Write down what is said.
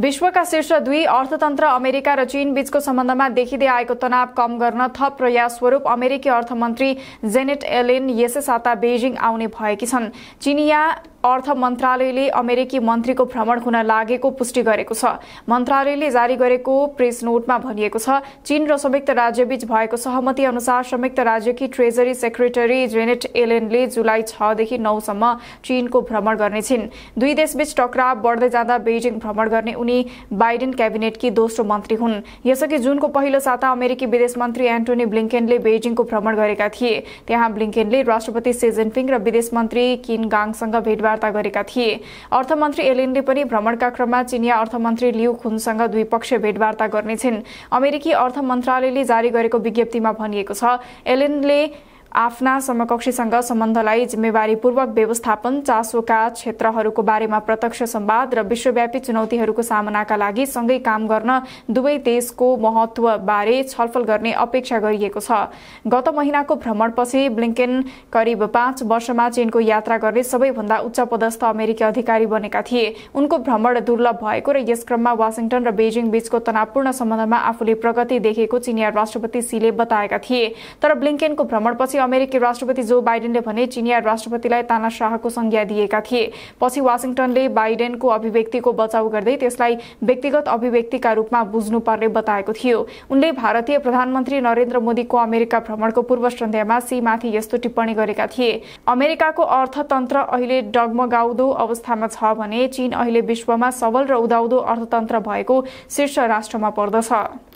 विश्वका शीर्ष दुई अर्थतन्त्र अमेरिका र चीन बीचको सम्बन्धमा देखिँदै आएको तनाव कम गर्न थप प्रयास स्वरूप अमेरिकी अर्थमन्त्री जेनेट एलेन यसै साता बेजिङ आउने भएकी छन् चिनिया अर्थ मन्त्रालयले अमेरिकी मन्त्रीको भ्रमण हुन लागेको पुष्टि गरेको छ मन्त्रालयले जारी गरेको प्रेस नोटमा भनिएको छ चीन र संयुक्त राज्यबीच भएको सहमति अनुसार संयुक्त राज्यकी ट्रेजरी सेक्रेटरी जेनेट एलेनले जुलाई छदेखि नौसम्म चीनको भ्रमण गर्नेछिन् दुई देशबीच टकराव बढ्दै जाँदा बेजिङ भ्रमण गर्ने उनी बाइडेन क्याबिनेटकी दोस्रो मन्त्री हुन् यसअघि जुनको पहिलो साता अमेरिकी विदेश मन्त्री एन्टोनी ब्लिङ्केनले बेजिङको भ्रमण गरेका थिए त्यहाँ ब्लिङ्केनले राष्ट्रपति सी जिनपिङ र विदेश मन्त्री किन गाङसँग भेटवार्ता वार्ता गरेका थिए अर्थमन्त्री एलेनले पनि भ्रमणका क्रममा चिनिया अर्थमन्त्री लिउ खुनसँग द्विपक्षीय भेटवार्ता गर्नेछिन् अमेरिकी अर्थ मन्त्रालयले जारी गरेको विज्ञप्तिमा भनिएको छ एलेनले आफ्ना समकक्षीसँग सम्बन्धलाई जिम्मेवारीपूर्वक व्यवस्थापन चासोका क्षेत्रहरूको बारेमा प्रत्यक्ष सम्वाद र विश्वव्यापी चुनौतीहरूको सामनाका लागि सँगै काम गर्न दुवै देशको महत्वबारे छलफल गर्ने अपेक्षा गरिएको छ गत महिनाको भ्रमणपछि ब्लिङ्केन करिब पाँच वर्षमा चीनको यात्रा गर्ने सबैभन्दा उच्च पदस्थ अमेरिकी अधिकारी बनेका थिए उनको भ्रमण दुर्लभ भएको र यस क्रममा वासिङटन र बेजिङ बीचको तनावपूर्ण सम्बन्धमा आफूले प्रगति देखेको चिनिया राष्ट्रपति सीले बताएका थिए तर ब्लिङ्केनको भ्रमणपछि अमेरिकी राष्ट्रपति जो बाइडेनले भने चिनिया राष्ट्रपतिलाई तानाशाहको संज्ञा दिएका थिए पछि वासिङटनले बाइडेनको अभिव्यक्तिको बचाउ गर्दै त्यसलाई व्यक्तिगत अभिव्यक्तिका रूपमा बुझ्नुपर्ने बताएको थियो उनले भारतीय प्रधानमन्त्री नरेन्द्र मोदीको अमेरिका भ्रमणको पूर्व सन्ध्यामा सीमाथि यस्तो टिप्पणी गरेका थिए अमेरिकाको अर्थतन्त्र अहिले डगमगाउँदो अवस्थामा छ भने चीन अहिले विश्वमा सबल र उदाउँदो अर्थतन्त्र भएको शीर्ष राष्ट्रमा पर्दछ